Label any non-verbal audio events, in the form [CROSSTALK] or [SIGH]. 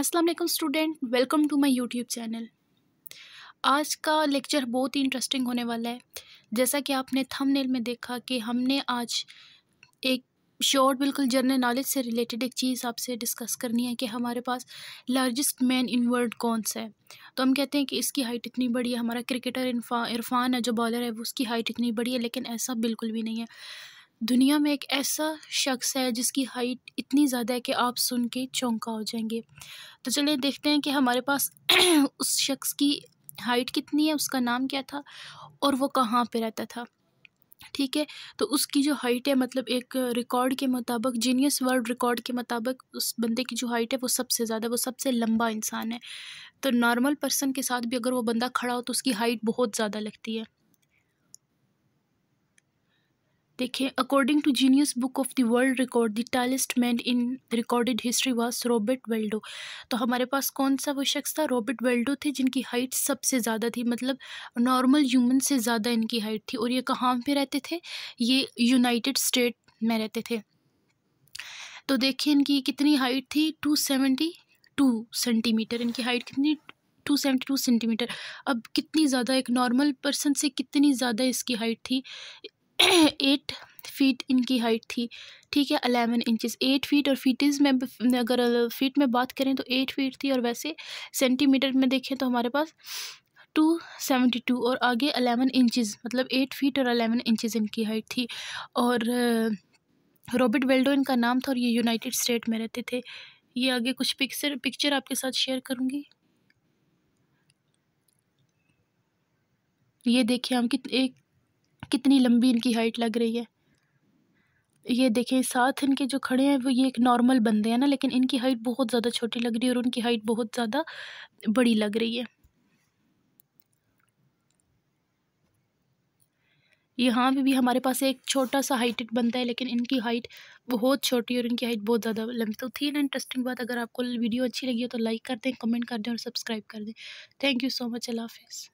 अस्सलाम वालेकुम student welcome to my YouTube channel आज का लेक्चर बहुत ही इंटरेस्टिंग होने वाला है जैसा कि आपने थंबनेल में देखा कि हमने आज एक शॉर्ट बिल्कुल जनरल नॉलेज से रिलेटेड एक चीज़ आपसे डिस्कस करनी है कि हमारे पास लार्जेस्ट मैन इन वर्ल्ड कौन सा है तो हम कहते हैं कि इसकी हाइट इतनी बड़ी है हमारा क्रिकेटर इरफान है जो बॉलर है वो उसकी हाइट इतनी बड़ी है लेकिन ऐसा बिल्कुल भी नहीं है दुनिया में एक ऐसा शख्स है जिसकी हाइट इतनी ज़्यादा है कि आप सुन के चौंका हो जाएंगे तो चलिए देखते हैं कि हमारे पास [CLEARS THROAT] उस शख्स की हाइट कितनी है उसका नाम क्या था और वो कहाँ पे रहता था ठीक है तो उसकी जो हाइट है मतलब एक रिकॉर्ड के मुताबिक जीनियस वर्ल्ड रिकॉर्ड के मुताबिक उस बंदे की जो हाइट है वो सबसे ज़्यादा वो सबसे लंबा इंसान है तो नॉर्मल पर्सन के साथ भी अगर वो बंदा खड़ा हो तो उसकी हाइट बहुत ज़्यादा लगती है देखें according to Guinness book of the world record the tallest man in recorded history was Robert वेल्डो तो हमारे पास कौन सा वो शख्स था रॉबर्ट वेल्डो थे जिनकी हाइट सबसे ज़्यादा थी मतलब नॉर्मल ह्यूमन से ज़्यादा इनकी हाइट थी और ये कहाँ पे रहते थे ये यूनाइटेड स्टेट में रहते थे तो देखिए इनकी कितनी हाइट थी टू सेवेंटी टू सेंटीमीटर इनकी हाइट कितनी टू सेवेंटी टू सेंटीमीटर अब कितनी ज़्यादा एक नॉर्मल पर्सन से कितनी ज़्यादा इसकी हाइट थी एट [CLEARS THROAT] फीट इनकी हाइट थी ठीक है अलेवन इंचेस एट फीट और फीटिस में अगर फीट में बात करें तो एट फीट थी और वैसे सेंटीमीटर में देखें तो हमारे पास टू सेवेंटी टू और आगे अलेवन इंचेस मतलब एट फीट और अलेवन इंचेस इनकी हाइट थी और रॉबर्ट वेल्डो इनका नाम था और ये यूनाइटेड स्टेट में रहते थे ये आगे कुछ पिक्चर पिक्चर आपके साथ शेयर करूँगी ये देखिए हम कित एक कितनी लंबी इनकी हाइट लग रही है ये देखें साथ इनके जो खड़े हैं वो ये एक नॉर्मल बंदे हैं ना लेकिन इनकी हाइट बहुत ज़्यादा छोटी लग रही है और उनकी हाइट बहुत ज़्यादा बड़ी लग रही है यहाँ पे भी हमारे पास एक छोटा सा हाइटेड बनता है लेकिन इनकी हाइट बहुत छोटी और इनकी हाइट बहुत ज़्यादा लंबी तो थी ना इंटरेस्टिंग बात अगर आपको वीडियो अच्छी लगी हो तो लाइक कर दें कमेंट कर दें और सब्सक्राइब कर दें थैंक यू सो मच अल्लाह हाफिज़